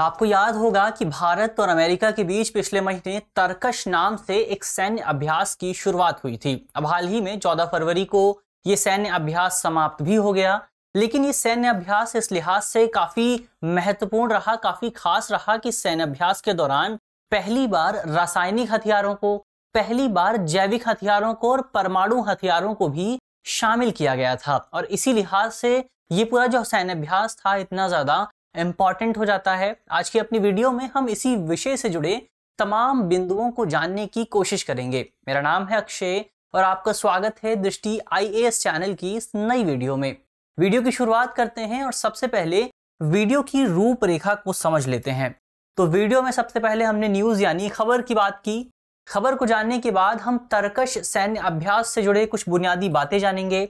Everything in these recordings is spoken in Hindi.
आपको याद होगा कि भारत और अमेरिका के बीच पिछले महीने तर्कश नाम से एक सैन्य अभ्यास की शुरुआत हुई थी अब हाल ही में 14 फरवरी को ये सैन्य अभ्यास समाप्त भी हो गया लेकिन ये सैन्य अभ्यास इस लिहाज से काफी महत्वपूर्ण रहा काफी खास रहा कि सैन्य अभ्यास के दौरान पहली बार रासायनिक हथियारों को पहली बार जैविक हथियारों को और परमाणु हथियारों को भी शामिल किया गया था और इसी लिहाज से ये पूरा जो सैन्य अभ्यास था इतना ज्यादा इम्पॉर्टेंट हो जाता है आज की अपनी वीडियो में हम इसी विषय से जुड़े तमाम बिंदुओं को जानने की कोशिश करेंगे मेरा नाम है अक्षय और आपका स्वागत है दृष्टि आई चैनल की इस नई वीडियो में वीडियो की शुरुआत करते हैं और सबसे पहले वीडियो की रूपरेखा को समझ लेते हैं तो वीडियो में सबसे पहले हमने न्यूज यानी खबर की बात की खबर को जानने के बाद हम तर्कश सैन्य अभ्यास से जुड़े कुछ बुनियादी बातें जानेंगे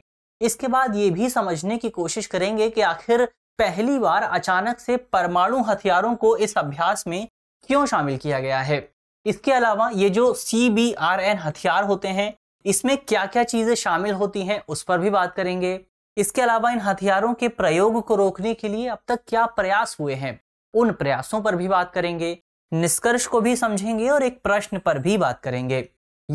इसके बाद ये भी समझने की कोशिश करेंगे कि आखिर पहली बार अचानक से परमाणु हथियारों को इस अभ्यास में क्यों शामिल किया गया है इसके अलावा ये जो सी बी आर एन हथियार होते हैं इसमें क्या क्या चीज़ें शामिल होती हैं उस पर भी बात करेंगे इसके अलावा इन हथियारों के प्रयोग को रोकने के लिए अब तक क्या प्रयास हुए हैं उन प्रयासों पर भी बात करेंगे निष्कर्ष को भी समझेंगे और एक प्रश्न पर भी बात करेंगे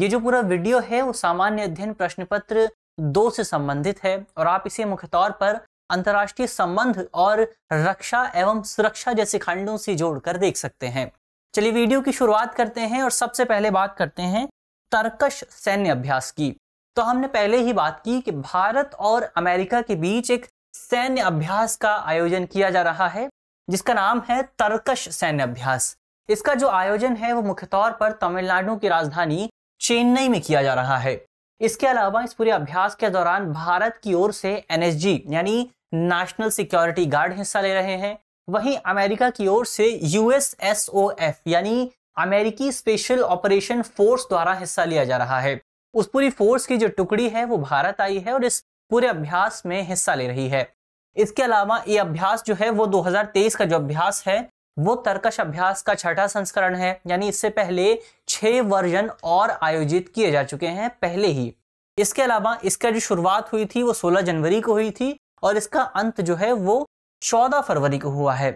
ये जो पूरा वीडियो है वो सामान्य अध्ययन प्रश्न पत्र दो से संबंधित है और आप इसे मुख्य तौर पर अंतर्राष्ट्रीय संबंध और रक्षा एवं सुरक्षा जैसे खंडों से जोड़कर देख सकते हैं चलिए वीडियो की शुरुआत करते हैं और सबसे पहले बात करते हैं तर्कश सैन्य अभ्यास की तो हमने पहले ही बात की कि भारत और अमेरिका के बीच एक सैन्य अभ्यास का आयोजन किया जा रहा है जिसका नाम है तर्कश सैन्य अभ्यास इसका जो आयोजन है वो मुख्य तौर पर तमिलनाडु की राजधानी चेन्नई में किया जा रहा है इसके अलावा इस पूरे अभ्यास के दौरान भारत की ओर से एनएसजी यानी नेशनल सिक्योरिटी गार्ड हिस्सा ले रहे हैं वहीं अमेरिका की ओर से यूएसएसओएफ यानी अमेरिकी स्पेशल ऑपरेशन फोर्स द्वारा हिस्सा लिया जा रहा है उस पूरी फोर्स की जो टुकड़ी है वो भारत आई है और इस पूरे अभ्यास में हिस्सा ले रही है इसके अलावा ये अभ्यास जो है वो 2023 का जो अभ्यास है वो तर्कश अभ्यास का छठा संस्करण है यानी इससे पहले छह वर्जन और आयोजित किए जा चुके हैं पहले ही इसके अलावा इसका जो शुरुआत हुई थी वो 16 जनवरी को हुई थी और इसका अंत जो है वो 14 फरवरी को हुआ है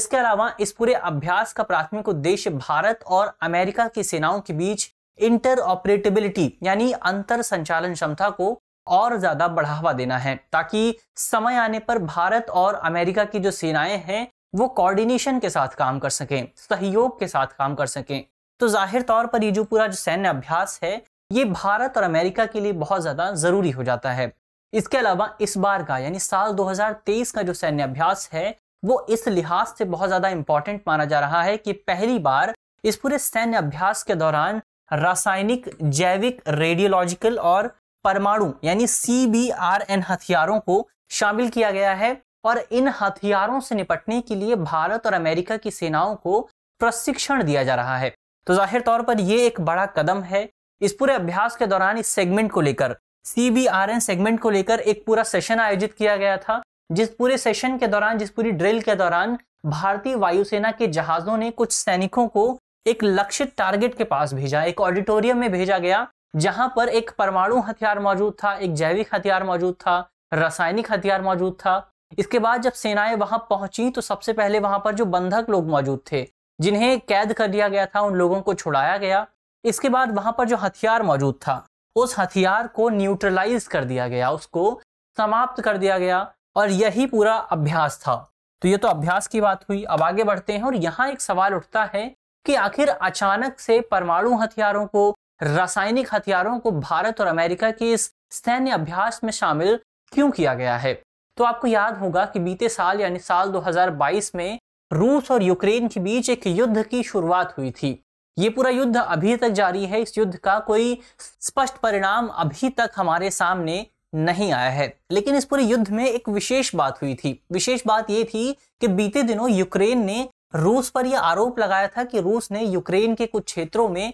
इसके अलावा इस पूरे अभ्यास का प्राथमिक उद्देश्य भारत और अमेरिका की सेनाओं के बीच इंटर ऑपरेटेबिलिटी यानी अंतर संचालन क्षमता को और ज्यादा बढ़ावा देना है ताकि समय आने पर भारत और अमेरिका की जो सेनाएं हैं वो कोऑर्डिनेशन के साथ काम कर सकें सहयोग के साथ काम कर सकें तो जाहिर तौर पर ये जो पूरा जो सैन्य अभ्यास है ये भारत और अमेरिका के लिए बहुत ज़्यादा ज़रूरी हो जाता है इसके अलावा इस बार का यानी साल 2023 का जो सैन्य अभ्यास है वो इस लिहाज से बहुत ज़्यादा इम्पॉर्टेंट माना जा रहा है कि पहली बार इस पूरे सैन्य अभ्यास के दौरान रासायनिक जैविक रेडियोलॉजिकल और परमाणु यानी सी हथियारों को शामिल किया गया है और इन हथियारों से निपटने के लिए भारत और अमेरिका की सेनाओं को प्रशिक्षण दिया जा रहा है तो जाहिर तौर पर यह एक बड़ा कदम है इस पूरे अभ्यास के दौरान इस सेगमेंट को लेकर सीबीआरएन सेगमेंट को लेकर एक पूरा सेशन आयोजित किया गया था जिस पूरे सेशन के दौरान जिस पूरी ड्रिल के दौरान भारतीय वायुसेना के जहाजों ने कुछ सैनिकों को एक लक्षित टारगेट के पास भेजा एक ऑडिटोरियम में भेजा गया जहां पर एक परमाणु हथियार मौजूद था एक जैविक हथियार मौजूद था रासायनिक हथियार मौजूद था इसके बाद जब सेनाएं वहां पहुंची तो सबसे पहले वहां पर जो बंधक लोग मौजूद थे जिन्हें कैद कर दिया गया था उन लोगों को छुड़ाया गया इसके बाद वहां पर जो हथियार मौजूद था उस हथियार को न्यूट्रलाइज कर दिया गया उसको समाप्त कर दिया गया और यही पूरा अभ्यास था तो ये तो अभ्यास की बात हुई अब आगे बढ़ते हैं और यहाँ एक सवाल उठता है कि आखिर अचानक से परमाणु हथियारों को रासायनिक हथियारों को भारत और अमेरिका के इस सैन्य अभ्यास में शामिल क्यों किया गया है तो आपको याद होगा कि बीते साल यानी साल 2022 में रूस और यूक्रेन के बीच एक युद्ध की शुरुआत हुई थी ये पूरा युद्ध अभी तक जारी है इस युद्ध का कोई स्पष्ट परिणाम अभी तक हमारे सामने नहीं आया है लेकिन इस पूरे युद्ध में एक विशेष बात हुई थी विशेष बात यह थी कि बीते दिनों यूक्रेन ने रूस पर यह आरोप लगाया था कि रूस ने यूक्रेन के कुछ क्षेत्रों में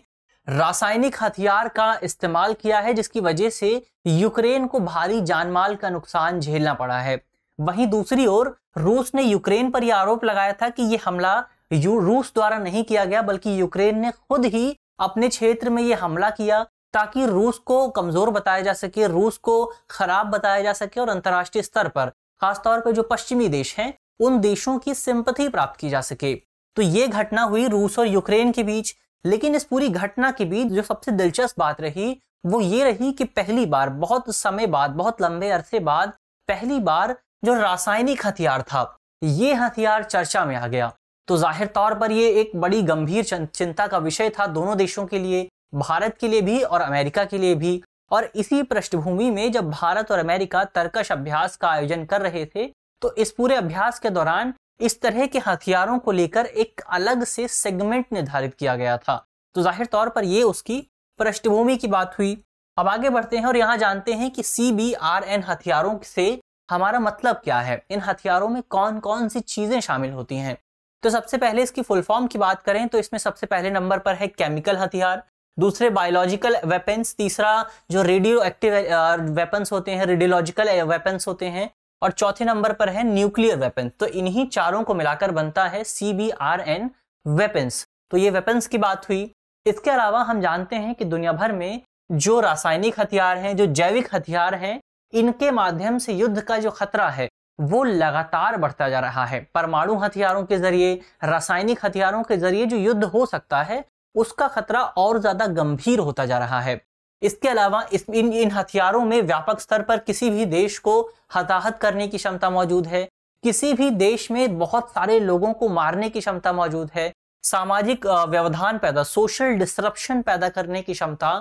रासायनिक हथियार का इस्तेमाल किया है जिसकी वजह से यूक्रेन को भारी जानमाल का नुकसान झेलना पड़ा है वहीं दूसरी ओर रूस ने यूक्रेन पर यह आरोप लगाया था कि यह हमला रूस द्वारा नहीं किया गया बल्कि यूक्रेन ने खुद ही अपने क्षेत्र में यह हमला किया ताकि रूस को कमजोर बताया जा सके रूस को खराब बताया जा सके और अंतर्राष्ट्रीय स्तर पर खासतौर पर जो पश्चिमी देश हैं उन देशों की सिंपथी प्राप्त की जा सके तो ये घटना हुई रूस और यूक्रेन के बीच लेकिन इस पूरी घटना के बीच जो सबसे दिलचस्प बात रही वो ये रही कि पहली बार बहुत समय बाद बहुत लंबे अरसे बाद पहली बार जो रासायनिक हथियार था ये हथियार चर्चा में आ गया तो जाहिर तौर पर यह एक बड़ी गंभीर चिंता का विषय था दोनों देशों के लिए भारत के लिए भी और अमेरिका के लिए भी और इसी पृष्ठभूमि में जब भारत और अमेरिका तर्कश अभ्यास का आयोजन कर रहे थे तो इस पूरे अभ्यास के दौरान इस तरह के हथियारों को लेकर एक अलग से सेगमेंट निर्धारित किया गया था तो जाहिर तौर पर यह उसकी पृष्ठभूमि की बात हुई अब आगे बढ़ते हैं और यहाँ जानते हैं कि सी बी आर एन हथियारों से हमारा मतलब क्या है इन हथियारों में कौन कौन सी चीजें शामिल होती हैं तो सबसे पहले इसकी फुल फॉर्म की बात करें तो इसमें सबसे पहले नंबर पर है केमिकल हथियार दूसरे बायोलॉजिकल वेपन्स तीसरा जो रेडियो एक्टिव वेपन्स होते हैं रेडियोलॉजिकल वेपन्स होते हैं और चौथे नंबर पर है न्यूक्लियर वेपन तो इन्हीं चारों को मिलाकर बनता है C B R N weapons तो ये वेपन्स की बात हुई इसके अलावा हम जानते हैं कि दुनिया भर में जो रासायनिक हथियार हैं जो जैविक हथियार हैं इनके माध्यम से युद्ध का जो खतरा है वो लगातार बढ़ता जा रहा है परमाणु हथियारों के जरिए रासायनिक हथियारों के जरिए जो युद्ध हो सकता है उसका खतरा और ज्यादा गंभीर होता जा रहा है इसके अलावा इस इन इन हथियारों में व्यापक स्तर पर किसी भी देश को हताहत करने की क्षमता मौजूद है किसी भी देश में बहुत सारे लोगों को मारने की क्षमता मौजूद है सामाजिक व्यवधान पैदा सोशल डिस्ट्रप्शन पैदा करने की क्षमता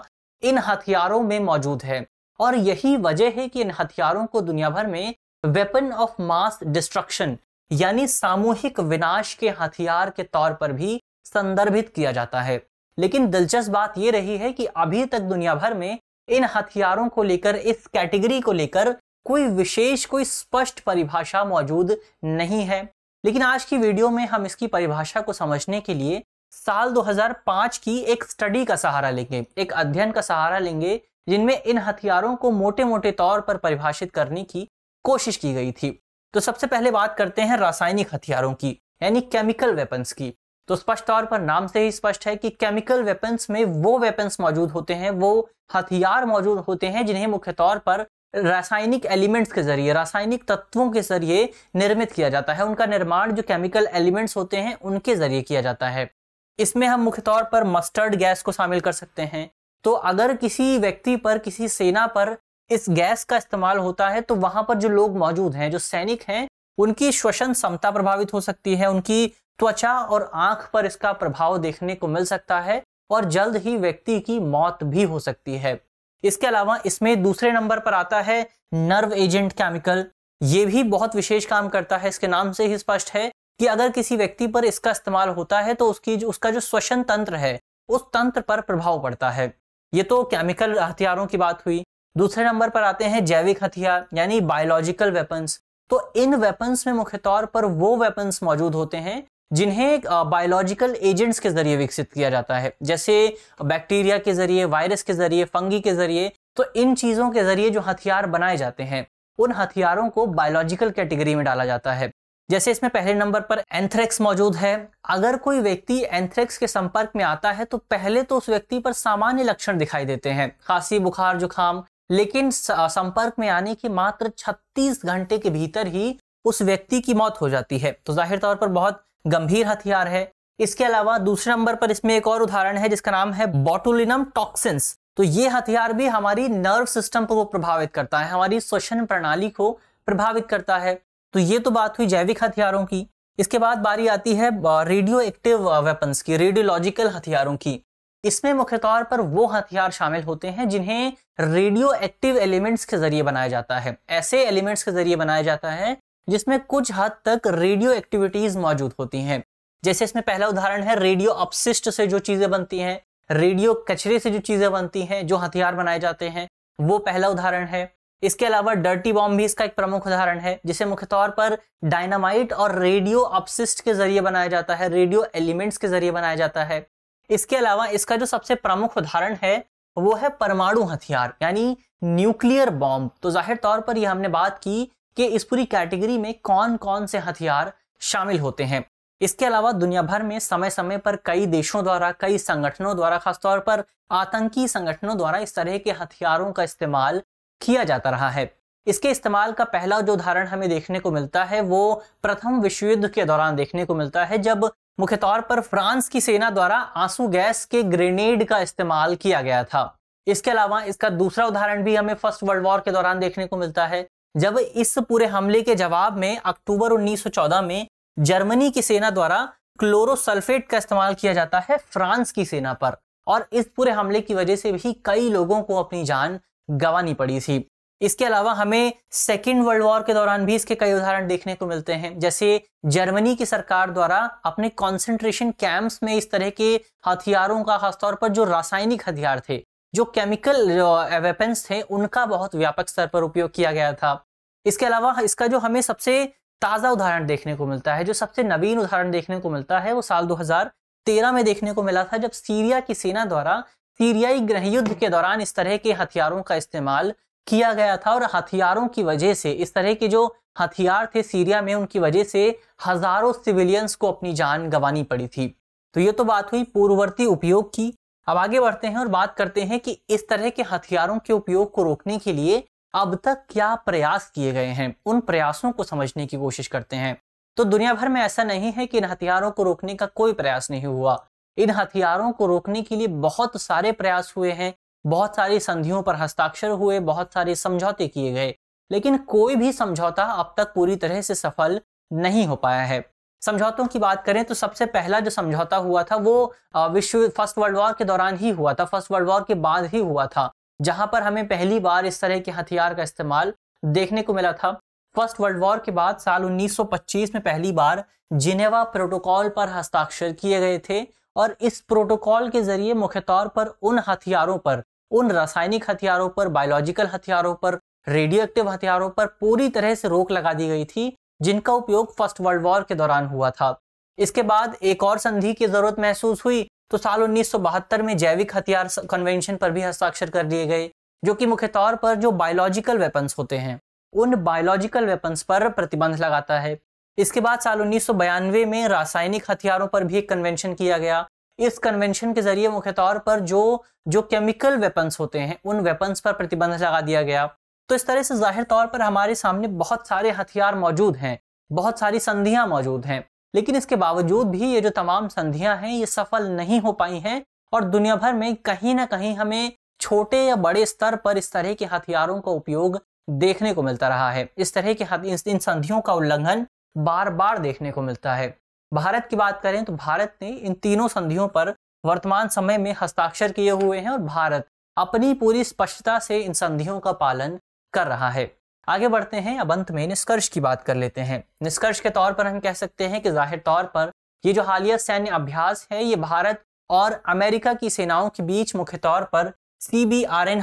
इन हथियारों में मौजूद है और यही वजह है कि इन हथियारों को दुनिया भर में वेपन ऑफ मास डिस्ट्रक्शन यानी सामूहिक विनाश के हथियार के तौर पर भी संदर्भित किया जाता है लेकिन दिलचस्प बात यह रही है कि अभी तक दुनिया भर में इन हथियारों को लेकर इस कैटेगरी को लेकर कोई विशेष कोई स्पष्ट परिभाषा मौजूद नहीं है लेकिन आज की वीडियो में हम इसकी परिभाषा को समझने के लिए साल 2005 की एक स्टडी का सहारा लेंगे एक अध्ययन का सहारा लेंगे जिनमें इन हथियारों को मोटे मोटे तौर पर परिभाषित करने की कोशिश की गई थी तो सबसे पहले बात करते हैं रासायनिक हथियारों की यानी केमिकल वेपन्स की तो स्पष्ट तौर पर नाम से ही स्पष्ट है कि केमिकल वेपन्स में वो वेपन्स मौजूद होते हैं वो हथियार मौजूद होते हैं जिन्हें मुख्य तौर पर रासायनिक एलिमेंट्स के जरिए रासायनिक तत्वों के जरिए निर्मित किया जाता है उनका निर्माण जो केमिकल एलिमेंट्स होते हैं उनके जरिए किया जाता है इसमें हम मुख्य तौर पर मस्टर्ड गैस को शामिल कर सकते हैं तो अगर किसी व्यक्ति पर किसी सेना पर इस गैस का इस्तेमाल होता है तो वहां पर जो लोग मौजूद हैं जो सैनिक हैं उनकी श्वसन क्षमता प्रभावित हो सकती है उनकी त्वचा और आंख पर इसका प्रभाव देखने को मिल सकता है और जल्द ही व्यक्ति की मौत भी हो सकती है इसके अलावा इसमें दूसरे नंबर पर आता है नर्व एजेंट केमिकल ये भी बहुत विशेष काम करता है इसके नाम से ही स्पष्ट है कि अगर किसी व्यक्ति पर इसका इस्तेमाल होता है तो उसकी जो उसका जो श्वसन तंत्र है उस तंत्र पर प्रभाव पड़ता है ये तो केमिकल हथियारों की बात हुई दूसरे नंबर पर आते हैं जैविक हथियार यानी बायोलॉजिकल वेपन्स तो इन वेपन्स में मुख्य तौर पर वो वेपन्स मौजूद होते हैं जिन्हें बायोलॉजिकल एजेंट्स के ज़रिए विकसित किया जाता है जैसे बैक्टीरिया के ज़रिए वायरस के ज़रिए फंगी के ज़रिए तो इन चीज़ों के ज़रिए जो हथियार बनाए जाते हैं उन हथियारों को बायोलॉजिकल कैटेगरी में डाला जाता है जैसे इसमें पहले नंबर पर एंथ्रेक्स मौजूद है अगर कोई व्यक्ति एंथ्रेक्स के संपर्क में आता है तो पहले तो उस व्यक्ति पर सामान्य लक्षण दिखाई देते हैं खांसी बुखार जुकाम लेकिन संपर्क में आने के मात्र 36 घंटे के भीतर ही उस व्यक्ति की मौत हो जाती है तो जाहिर तौर पर बहुत गंभीर हथियार है इसके अलावा दूसरे नंबर पर इसमें एक और उदाहरण है जिसका नाम है बोटुलिनम टॉक्सिन्स तो ये हथियार भी हमारी नर्व सिस्टम को प्रभावित करता है हमारी श्वसन प्रणाली को प्रभावित करता है तो ये तो बात हुई जैविक हथियारों की इसके बाद बारी आती है रेडियो एक्टिव वेपन्स की रेडियोलॉजिकल हथियारों की इसमें मुख्य तौर पर वो हथियार शामिल होते हैं जिन्हें रेडियो एक्टिव एलिमेंट्स के जरिए बनाया जाता है ऐसे एलिमेंट्स के जरिए बनाया जाता है जिसमें कुछ हद तक रेडियो एक्टिविटीज मौजूद होती हैं जैसे इसमें पहला उदाहरण है रेडियो अपशिष्ट से जो चीजें बनती हैं रेडियो कचरे से जो चीजें बनती हैं जो हथियार बनाए जाते हैं वो पहला उदाहरण है इसके अलावा डर्टी बॉम्ब भी इसका एक प्रमुख उदाहरण है जिसे मुख्य तौर पर डायनामाइट और रेडियो अपशिष्ट के जरिए बनाया जाता है रेडियो एलिमेंट्स के जरिए बनाया जाता है इसके अलावा इसका जो सबसे प्रमुख उदाहरण है वो है परमाणु हथियार यानी न्यूक्लियर बॉम्ब तो जाहिर तौर पर ये हमने बात की कि इस पूरी कैटेगरी में कौन कौन से हथियार शामिल होते हैं इसके अलावा दुनिया भर में समय समय पर कई देशों द्वारा कई संगठनों द्वारा खासतौर पर आतंकी संगठनों द्वारा इस तरह के हथियारों का इस्तेमाल किया जाता रहा है इसके इस्तेमाल का पहला जो उदाहरण हमें देखने को मिलता है वो प्रथम विश्व युद्ध के दौरान देखने को मिलता है जब मुख्य तौर पर फ्रांस की सेना द्वारा आंसू गैस के ग्रेनेड का इस्तेमाल किया गया था इसके अलावा इसका दूसरा उदाहरण भी हमें फर्स्ट वर्ल्ड वॉर के दौरान देखने को मिलता है जब इस पूरे हमले के जवाब में अक्टूबर 1914 में जर्मनी की सेना द्वारा क्लोरोसल्फेट का इस्तेमाल किया जाता है फ्रांस की सेना पर और इस पूरे हमले की वजह से भी कई लोगों को अपनी जान गंवानी पड़ी थी इसके अलावा हमें सेकेंड वर्ल्ड वॉर के दौरान भी इसके कई उदाहरण देखने को मिलते हैं जैसे जर्मनी की सरकार द्वारा अपने कंसंट्रेशन कैंप्स में इस तरह के हथियारों का खासतौर पर जो रासायनिक हथियार थे जो केमिकल वेपन्स uh, थे उनका बहुत व्यापक स्तर पर उपयोग किया गया था इसके अलावा इसका जो हमें सबसे ताज़ा उदाहरण देखने को मिलता है जो सबसे नवीन उदाहरण देखने को मिलता है वो साल 2013 में देखने को मिला था जब सीरिया की सेना द्वारा सीरियाई गृह युद्ध के दौरान इस तरह के हथियारों का इस्तेमाल किया गया था और हथियारों की वजह से इस तरह के जो हथियार थे सीरिया में उनकी वजह से हजारों सिविलियंस को अपनी जान गंवानी पड़ी थी तो ये तो बात हुई पूर्ववर्ती उपयोग की अब आगे बढ़ते हैं और बात करते हैं कि इस तरह के हथियारों के उपयोग को रोकने के लिए अब तक क्या प्रयास किए गए हैं उन प्रयासों को समझने की कोशिश करते हैं तो दुनिया भर में ऐसा नहीं है कि इन हथियारों को रोकने का कोई प्रयास नहीं हुआ इन हथियारों को रोकने के लिए बहुत सारे प्रयास हुए हैं बहुत सारी संधियों पर हस्ताक्षर हुए बहुत सारे समझौते किए गए लेकिन कोई भी समझौता अब तक पूरी तरह से सफल नहीं हो पाया है समझौतों की बात करें तो सबसे पहला जो समझौता हुआ था वो विश्व फर्स्ट वर्ल्ड वॉर के दौरान ही हुआ था फर्स्ट वर्ल्ड वॉर के बाद ही हुआ था जहां पर हमें पहली बार इस तरह के हथियार का इस्तेमाल देखने को मिला था फर्स्ट वर्ल्ड वॉर के बाद साल 1925 में पहली बार जिनेवा प्रोटोकॉल पर हस्ताक्षर किए गए थे और इस प्रोटोकॉल के जरिए मुख्य तौर पर उन हथियारों पर उन रासायनिक हथियारों पर बायोलॉजिकल हथियारों पर रेडियो एक्टिव हथियारों पर पूरी तरह से रोक लगा दी गई थी जिनका उपयोग फर्स्ट वर्ल्ड वॉर के दौरान हुआ था इसके बाद एक और संधि की जरूरत महसूस हुई तो साल उन्नीस में जैविक हथियार कन्वेंशन पर भी हस्ताक्षर कर दिए गए जो कि मुख्य तौर पर जो बायोलॉजिकल वेपन्स होते हैं उन बायोलॉजिकल वेपन्स पर प्रतिबंध लगाता है इसके बाद साल उन्नीस में रासायनिक हथियारों पर भी एक कन्वेंशन किया गया इस कन्वेंशन के जरिए मुख्य तौर पर जो जो केमिकल वेपन्स होते हैं उन वेपन्स पर प्रतिबंध लगा दिया गया तो इस तरह से जाहिर तौर पर हमारे सामने बहुत सारे हथियार मौजूद हैं बहुत सारी संधियां मौजूद हैं लेकिन इसके बावजूद भी ये जो तमाम संधियां हैं ये सफल नहीं हो पाई हैं और दुनिया भर में कहीं ना कहीं हमें छोटे या बड़े स्तर पर इस तरह के हथियारों का उपयोग देखने को मिलता रहा है इस तरह के इन संधियों का उल्लंघन बार बार देखने को मिलता है भारत की बात करें तो भारत ने इन तीनों संधियों पर वर्तमान समय में हस्ताक्षर किए हुए हैं और भारत अपनी पूरी स्पष्टता से इन संधियों का पालन कर रहा है आगे बढ़ते हैं अब अंत में निष्कर्ष की बात कर लेते हैं निष्कर्ष के तौर पर हम कह सकते हैं कि जाहिर तौर पर ये जो हालिया सैन्य अभ्यास है ये भारत और अमेरिका की सेनाओं के बीच मुख्य तौर पर सी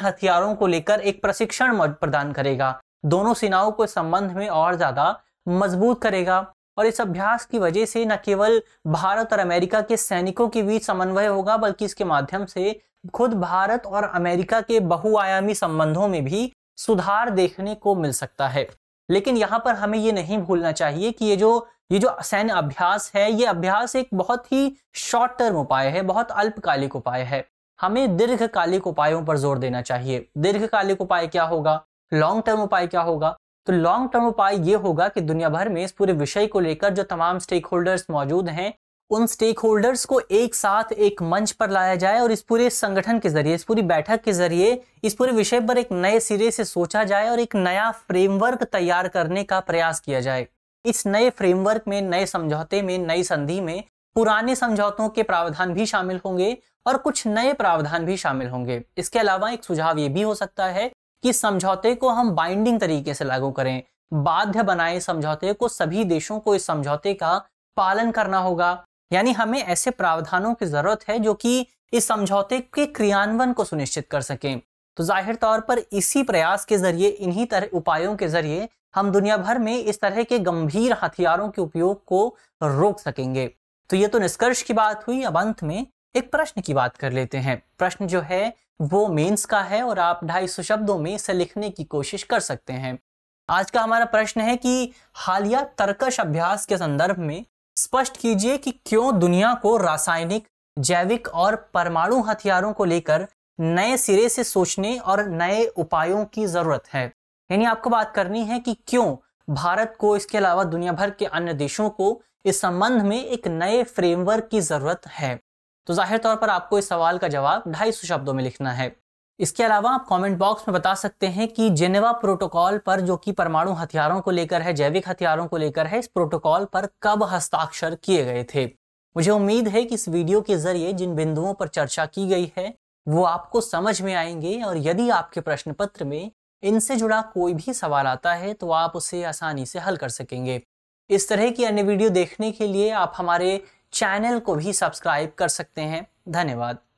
हथियारों को लेकर एक प्रशिक्षण प्रदान करेगा दोनों सेनाओं को इस संबंध में और ज्यादा मजबूत करेगा और इस अभ्यास की वजह से न केवल भारत और अमेरिका के सैनिकों के बीच समन्वय होगा बल्कि इसके माध्यम से खुद भारत और अमेरिका के बहुआयामी संबंधों में भी सुधार देखने को मिल सकता है लेकिन यहाँ पर हमें ये नहीं भूलना चाहिए कि ये जो ये जो सैन्य अभ्यास है ये अभ्यास एक बहुत ही शॉर्ट टर्म उपाय है बहुत अल्पकालिक उपाय है हमें दीर्घकालिक उपायों पर जोर देना चाहिए दीर्घकालिक उपाय क्या होगा लॉन्ग टर्म उपाय क्या होगा तो लॉन्ग टर्म उपाय ये होगा कि दुनिया भर में इस पूरे विषय को लेकर जो तमाम स्टेक होल्डर्स मौजूद हैं उन स्टेक होल्डर्स को एक साथ एक मंच पर लाया जाए और इस पूरे संगठन के जरिए इस पूरी बैठक के जरिए इस पूरे विषय पर एक नए सिरे से सोचा जाए और एक नया फ्रेमवर्क तैयार करने का प्रयास किया जाए इस नए फ्रेमवर्क में नए समझौते में नई संधि में पुराने समझौतों के प्रावधान भी शामिल होंगे और कुछ नए प्रावधान भी शामिल होंगे इसके अलावा एक सुझाव ये भी हो सकता है कि समझौते को हम बाइंडिंग तरीके से लागू करें बाध्य बनाए समझौते को सभी देशों को इस समझौते का पालन करना होगा यानी हमें ऐसे प्रावधानों की जरूरत है जो कि इस समझौते के क्रियान्वयन को सुनिश्चित कर सकें तो जाहिर तौर पर इसी प्रयास के जरिए इन्हीं तरह उपायों के जरिए हम दुनिया भर में इस तरह के गंभीर हथियारों के उपयोग को रोक सकेंगे तो ये तो निष्कर्ष की बात हुई अब अंत में एक प्रश्न की बात कर लेते हैं प्रश्न जो है वो मेंस का है और आप ढाई सौ शब्दों में इसे लिखने की कोशिश कर सकते हैं आज का हमारा प्रश्न है कि हालिया तर्कश अभ्यास के संदर्भ में स्पष्ट कीजिए कि क्यों दुनिया को रासायनिक जैविक और परमाणु हथियारों को लेकर नए सिरे से सोचने और नए उपायों की जरूरत है यानी आपको बात करनी है कि क्यों भारत को इसके अलावा दुनिया भर के अन्य देशों को इस संबंध में एक नए फ्रेमवर्क की जरूरत है तो जाहिर तौर पर आपको इस सवाल का जवाब ढाई सौ शब्दों में लिखना है इसके अलावा आप कमेंट बॉक्स में बता सकते हैं कि जेनेवा प्रोटोकॉल पर जो कि परमाणु हथियारों को लेकर है जैविक हथियारों को लेकर है इस प्रोटोकॉल पर कब हस्ताक्षर किए गए थे मुझे उम्मीद है कि इस वीडियो के जरिए जिन बिंदुओं पर चर्चा की गई है वो आपको समझ में आएंगे और यदि आपके प्रश्न पत्र में इनसे जुड़ा कोई भी सवाल आता है तो आप उसे आसानी से हल कर सकेंगे इस तरह की अन्य वीडियो देखने के लिए आप हमारे चैनल को भी सब्सक्राइब कर सकते हैं धन्यवाद